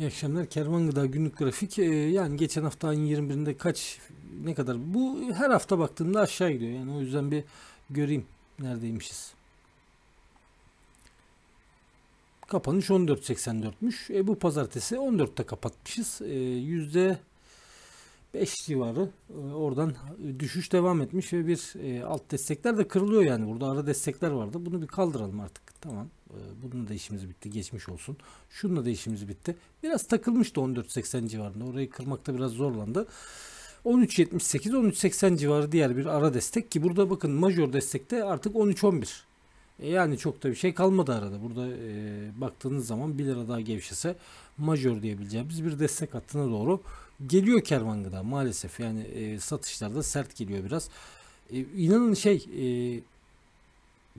İyi akşamlar. Kervan Gıda günlük grafik. E, yani geçen hafta ayın 21'inde kaç ne kadar? Bu her hafta baktığımda aşağı gidiyor. Yani o yüzden bir göreyim neredeymişiz. Kapanış 14.84'müş. E, bu pazartesi 14'te kapatmışız. E, 5 civarı e, oradan düşüş devam etmiş ve bir e, alt destekler de kırılıyor yani burada ara destekler vardı bunu bir kaldıralım artık tamam e, bunun da işimiz bitti geçmiş olsun şununla da işimiz bitti biraz takılmıştı 14.80 civarında orayı kırmakta biraz zorlandı 13.78 13.80 civarı diğer bir ara destek ki burada bakın major destekte artık 13.11 e, yani çok da bir şey kalmadı arada. Burada e, baktığınız zaman 1 lira daha gevşese majör diyebileceğimiz bir destek hattına doğru geliyor kervan gıda maalesef. Yani e, satışlarda sert geliyor biraz. E, inanın şey e,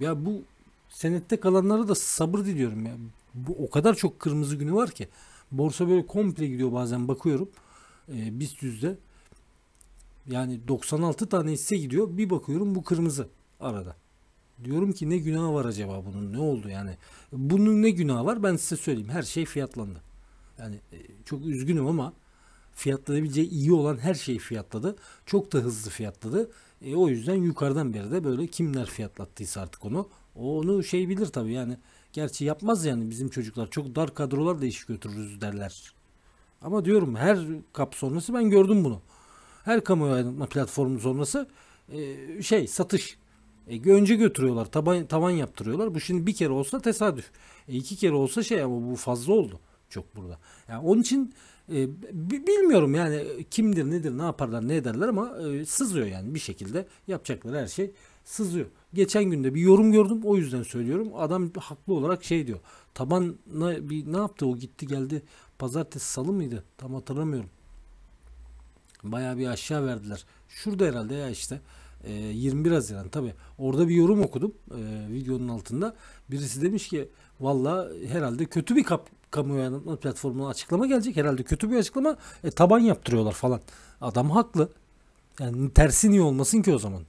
ya bu senette kalanlara da sabır diliyorum ya. Bu o kadar çok kırmızı günü var ki. Borsa böyle komple gidiyor bazen bakıyorum. E, BIST yüzde. Yani 96 tane hisse gidiyor. Bir bakıyorum bu kırmızı arada. Diyorum ki ne günah var acaba bunun ne oldu yani? Bunun ne günah var ben size söyleyeyim her şey fiyatlandı. Yani e, çok üzgünüm ama fiyatlayabileceği iyi olan her şey fiyatladı. Çok da hızlı fiyatladı. E, o yüzden yukarıdan beri de böyle kimler fiyatlattıysa artık onu onu şey bilir tabii yani. Gerçi yapmaz yani bizim çocuklar çok dar kadrolarla iş götürürüz derler. Ama diyorum her kap sonrası ben gördüm bunu. Her kamuoyu platformu sonrası e, şey satış e, önce götürüyorlar taban, tavan yaptırıyorlar. Bu şimdi bir kere olsa tesadüf. E, iki kere olsa şey ama bu fazla oldu çok burada. Yani onun için e, bilmiyorum yani kimdir nedir ne yaparlar ne ederler ama e, sızıyor yani bir şekilde yapacakları her şey sızıyor. Geçen günde bir yorum gördüm o yüzden söylüyorum. Adam haklı olarak şey diyor. Tabanla bir ne yaptı o gitti geldi pazartesi salı mıydı tam hatırlamıyorum. Bayağı bir aşağı verdiler. Şurada herhalde ya işte e, ee, 21 Haziran tabi orada bir yorum okudum e, videonun altında birisi demiş ki valla herhalde kötü bir kap kamuoyu anlatma platformuna açıklama gelecek herhalde kötü bir açıklama e, taban yaptırıyorlar falan adam haklı yani tersi niye olmasın ki o zaman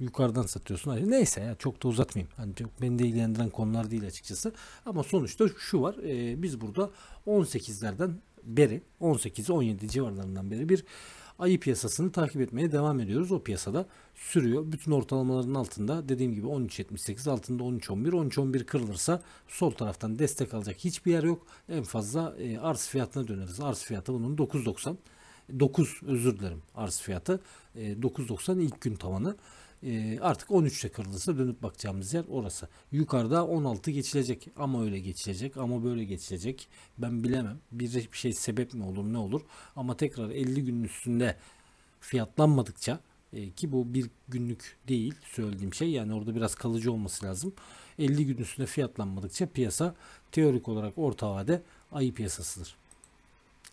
yukarıdan satıyorsun. Neyse ya çok da uzatmayayım. Hani çok beni de ilgilendiren konular değil açıkçası. Ama sonuçta şu var. E, biz burada 18'lerden beri 18-17 civarlarından beri bir ayı piyasasını takip etmeye devam ediyoruz. O piyasada sürüyor. Bütün ortalamaların altında dediğim gibi 13.78 altında 13.11 13.11 kırılırsa sol taraftan destek alacak hiçbir yer yok. En fazla e, arz fiyatına döneriz. Arz fiyatı bunun 9.90 9 özür dilerim arz fiyatı. E, 9.90 ilk gün tavanı. Ee, artık 13'te kırılırsa dönüp bakacağımız yer orası. Yukarıda 16 geçilecek ama öyle geçilecek ama böyle geçilecek. Ben bilemem. Bir, bir şey sebep mi olur ne olur. Ama tekrar 50 günün üstünde fiyatlanmadıkça e, ki bu bir günlük değil söylediğim şey yani orada biraz kalıcı olması lazım. 50 gün üstünde fiyatlanmadıkça piyasa teorik olarak orta vade ayı piyasasıdır.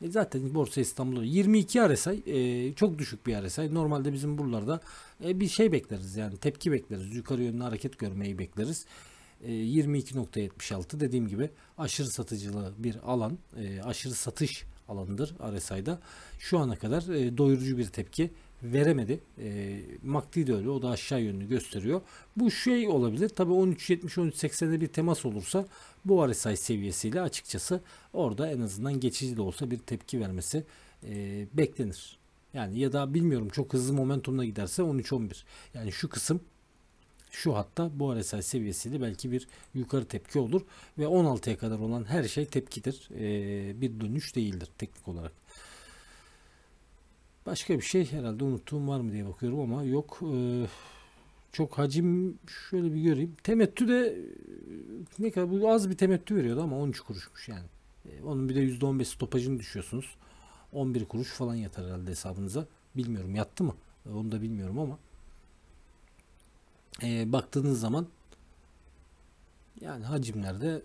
E zaten Borsa İstanbul'da 22 RSI e, çok düşük bir RSI. Normalde bizim buralarda e, bir şey bekleriz yani tepki bekleriz. Yukarı yönlü hareket görmeyi bekleriz. E, 22.76 dediğim gibi aşırı satıcılı bir alan, e, aşırı satış alanıdır RSI'da. Şu ana kadar e, doyurucu bir tepki veremedi. E, ee, MACD de öyle. O da aşağı yönünü gösteriyor. Bu şey olabilir. Tabi 13.70-13.80'de bir temas olursa bu RSI seviyesiyle açıkçası orada en azından geçici de olsa bir tepki vermesi e, beklenir. Yani ya da bilmiyorum çok hızlı momentumla giderse 13-11. Yani şu kısım şu hatta bu RSI seviyesiyle belki bir yukarı tepki olur ve 16'ya kadar olan her şey tepkidir. Ee, bir dönüş değildir teknik olarak. Başka bir şey herhalde unuttuğum var mı diye bakıyorum ama yok. Ee, çok hacim şöyle bir göreyim. Temettü de e, ne kadar bu az bir temettü veriyordu ama 13 kuruşmuş yani. Ee, onun bir de %15 stopajını düşüyorsunuz. 11 kuruş falan yatar herhalde hesabınıza. Bilmiyorum yattı mı? Ee, onu da bilmiyorum ama. E, baktığınız zaman yani hacimlerde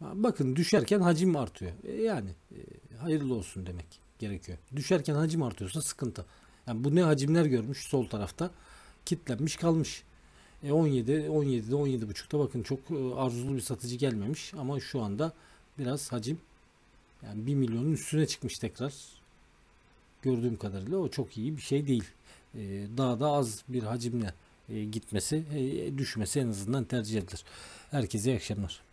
bakın düşerken hacim artıyor. E, yani e, hayırlı olsun demek gerekiyor. Düşerken hacim artıyorsa sıkıntı. Yani bu ne hacimler görmüş sol tarafta kitlenmiş kalmış. E 17 17'de buçukta bakın çok e, arzulu bir satıcı gelmemiş ama şu anda biraz hacim yani 1 milyonun üstüne çıkmış tekrar. Gördüğüm kadarıyla o çok iyi bir şey değil. E, daha da az bir hacimle e, gitmesi, düşmesi en azından tercih edilir. Herkese iyi akşamlar.